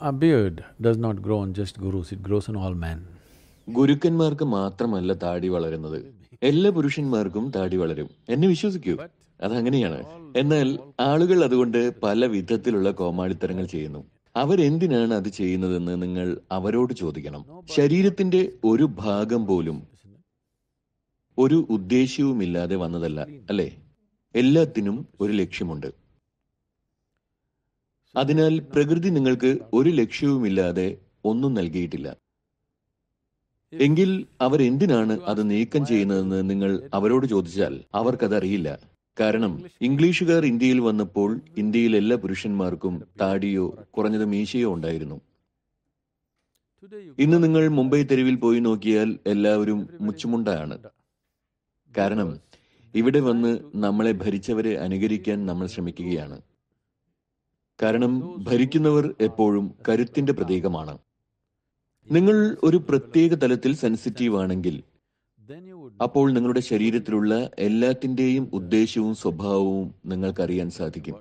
A beard does not grow on just gurus, it grows on all men. ഗുരുക്കന്മാർക്ക് മാത്രമല്ല താടി വളരുന്നത് എല്ലാ പുരുഷന്മാർക്കും താടി വളരും എന്നെ വിശ്വസിക്കൂ അതങ്ങനെയാണ് എന്നാൽ ആളുകൾ അതുകൊണ്ട് പല വിധത്തിലുള്ള കോമാളിത്തരങ്ങൾ ചെയ്യുന്നു അവരെന്തിനാണ് അത് ചെയ്യുന്നതെന്ന് നിങ്ങൾ അവരോട് ചോദിക്കണം ശരീരത്തിന്റെ ഒരു ഭാഗം പോലും ഒരു ഉദ്ദേശ്യവുമില്ലാതെ വന്നതല്ല അല്ലേ എല്ലാത്തിനും ഒരു ലക്ഷ്യമുണ്ട് അതിനാൽ പ്രകൃതി നിങ്ങൾക്ക് ഒരു ലക്ഷ്യവുമില്ലാതെ ഒന്നും നൽകിയിട്ടില്ല എങ്കിൽ അവരെന്തിനാണ് അത് നീക്കം ചെയ്യുന്നതെന്ന് നിങ്ങൾ അവരോട് ചോദിച്ചാൽ അവർക്കതറിയില്ല കാരണം ഇംഗ്ലീഷുകാർ ഇന്ത്യയിൽ വന്നപ്പോൾ ഇന്ത്യയിൽ എല്ലാ പുരുഷന്മാർക്കും താടിയോ കുറഞ്ഞത് മീശയോ ഉണ്ടായിരുന്നു ഇന്ന് നിങ്ങൾ മുംബൈ തെരുവിൽ പോയി നോക്കിയാൽ എല്ലാവരും മുച്ചുമുണ്ടാണ് കാരണം ഇവിടെ വന്ന് നമ്മളെ ഭരിച്ചവരെ അനുകരിക്കാൻ നമ്മൾ ശ്രമിക്കുകയാണ് കാരണം ഭരിക്കുന്നവർ എപ്പോഴും കരുത്തിന്റെ പ്രതീകമാണ് നിങ്ങൾ ഒരു പ്രത്യേക തലത്തിൽ സെൻസിറ്റീവ് ആണെങ്കിൽ അപ്പോൾ നിങ്ങളുടെ ശരീരത്തിലുള്ള എല്ലാത്തിന്റെയും ഉദ്ദേശവും സ്വഭാവവും നിങ്ങൾക്കറിയാൻ സാധിക്കും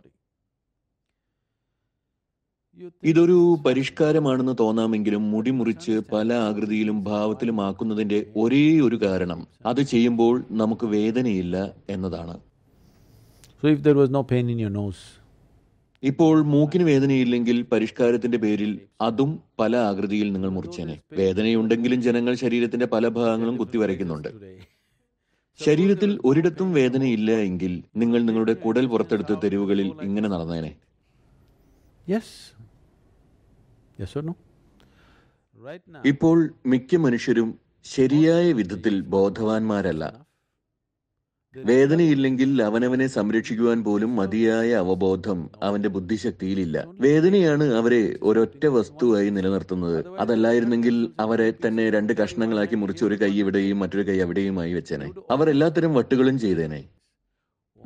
ഇതൊരു പരിഷ്കാരമാണെന്ന് തോന്നാമെങ്കിലും മുടിമുറിച്ച് പല ആകൃതിയിലും ഭാവത്തിലും ആക്കുന്നതിന്റെ ഒരേ ഒരു കാരണം അത് ചെയ്യുമ്പോൾ നമുക്ക് വേദനയില്ല എന്നതാണ് so if there was no pain in your nose ഇപ്പോൾ മൂക്കിന് വേദനയില്ലെങ്കിൽ പരിഷ്കാരത്തിന്റെ പേരിൽ അതും പല ആകൃതിയിൽ നിങ്ങൾ മുറിച്ചേനെ വേദനയുണ്ടെങ്കിലും ജനങ്ങൾ ശരീരത്തിന്റെ പല ഭാഗങ്ങളും കുത്തിവരയ്ക്കുന്നുണ്ട് ശരീരത്തിൽ ഒരിടത്തും വേദനയില്ല എങ്കിൽ നിങ്ങൾ നിങ്ങളുടെ കുടൽ പുറത്തെടുത്ത തെരുവുകളിൽ ഇങ്ങനെ നടന്നേനെ ഇപ്പോൾ മിക്ക മനുഷ്യരും ശരിയായ വിധത്തിൽ ബോധവാന്മാരല്ല വേദനയില്ലെങ്കിൽ അവനവനെ സംരക്ഷിക്കുവാൻ പോലും മതിയായ അവബോധം അവന്റെ ബുദ്ധിശക്തിയിലില്ല വേദനയാണ് അവരെ ഒരൊറ്റ വസ്തുവായി നിലനിർത്തുന്നത് അതല്ലായിരുന്നെങ്കിൽ അവരെ തന്നെ രണ്ട് കഷ്ണങ്ങളാക്കി മുറിച്ച് ഒരു കൈ ഇവിടെയും മറ്റൊരു കൈ അവിടെയുമായി വെച്ചേനെ അവർ എല്ലാത്തരം വട്ടുകളും ചെയ്തേനെ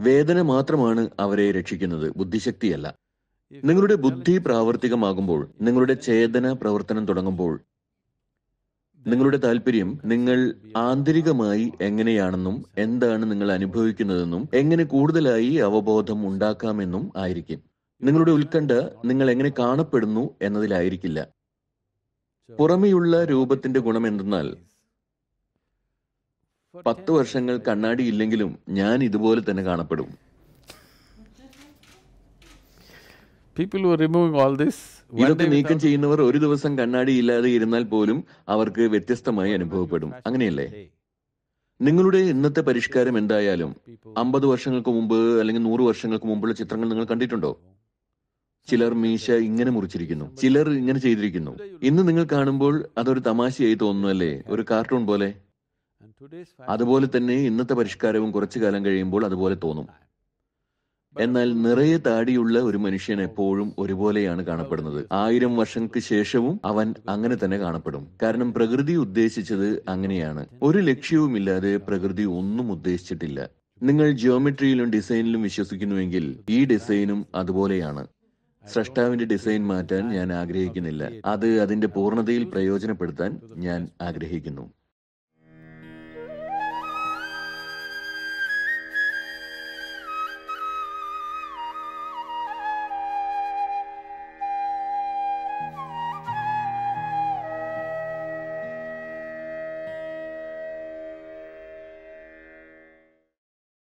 വേദന മാത്രമാണ് അവരെ രക്ഷിക്കുന്നത് ബുദ്ധിശക്തിയല്ല നിങ്ങളുടെ ബുദ്ധി പ്രാവർത്തികമാകുമ്പോൾ നിങ്ങളുടെ ചേതന പ്രവർത്തനം തുടങ്ങുമ്പോൾ നിങ്ങളുടെ താല്പര്യം നിങ്ങൾ ആന്തരികമായി എങ്ങനെയാണെന്നും എന്താണ് നിങ്ങൾ അനുഭവിക്കുന്നതെന്നും എങ്ങനെ കൂടുതലായി അവബോധം ഉണ്ടാക്കാമെന്നും ആയിരിക്കും നിങ്ങളുടെ ഉത്കണ്ഠ നിങ്ങൾ എങ്ങനെ കാണപ്പെടുന്നു എന്നതിലായിരിക്കില്ല പുറമെയുള്ള രൂപത്തിന്റെ ഗുണം എന്തെന്നാൽ പത്ത് വർഷങ്ങൾ കണ്ണാടി ഇല്ലെങ്കിലും ഞാൻ ഇതുപോലെ തന്നെ കാണപ്പെടും പീപ്പിൾ റിമൂവിങ് ഓൾ ദിസ് ഇതൊക്കെ നീക്കം ചെയ്യുന്നവർ ഒരു ദിവസം കണ്ണാടി ഇല്ലാതെ ഇരുന്നാൽ പോലും അവർക്ക് വ്യത്യസ്തമായി അനുഭവപ്പെടും അങ്ങനെയല്ലേ നിങ്ങളുടെ ഇന്നത്തെ പരിഷ്കാരം എന്തായാലും അമ്പത് വർഷങ്ങൾക്ക് മുമ്പ് അല്ലെങ്കിൽ നൂറ് വർഷങ്ങൾക്ക് മുമ്പുള്ള ചിത്രങ്ങൾ നിങ്ങൾ കണ്ടിട്ടുണ്ടോ ചിലർ മീശ ഇങ്ങനെ മുറിച്ചിരിക്കുന്നു ചിലർ ഇങ്ങനെ ചെയ്തിരിക്കുന്നു ഇന്ന് നിങ്ങൾ കാണുമ്പോൾ അതൊരു തമാശയായി തോന്നുന്നു അല്ലേ ഒരു കാർട്ടൂൺ പോലെ അതുപോലെ തന്നെ ഇന്നത്തെ പരിഷ്കാരവും കുറച്ചു കാലം കഴിയുമ്പോൾ അതുപോലെ തോന്നും എന്നാൽ നിറയെ താടിയുള്ള ഒരു മനുഷ്യൻ എപ്പോഴും ഒരുപോലെയാണ് കാണപ്പെടുന്നത് ആയിരം വർഷങ്ങൾക്ക് ശേഷവും അവൻ അങ്ങനെ തന്നെ കാണപ്പെടും കാരണം പ്രകൃതി ഉദ്ദേശിച്ചത് അങ്ങനെയാണ് ഒരു ലക്ഷ്യവുമില്ലാതെ പ്രകൃതി ഒന്നും ഉദ്ദേശിച്ചിട്ടില്ല നിങ്ങൾ ജിയോമെട്രിയിലും ഡിസൈനിലും വിശ്വസിക്കുന്നുവെങ്കിൽ ഈ ഡിസൈനും അതുപോലെയാണ് സ്രഷ്ടാവിന്റെ ഡിസൈൻ മാറ്റാൻ ഞാൻ ആഗ്രഹിക്കുന്നില്ല അത് അതിന്റെ പൂർണ്ണതയിൽ പ്രയോജനപ്പെടുത്താൻ ഞാൻ ആഗ്രഹിക്കുന്നു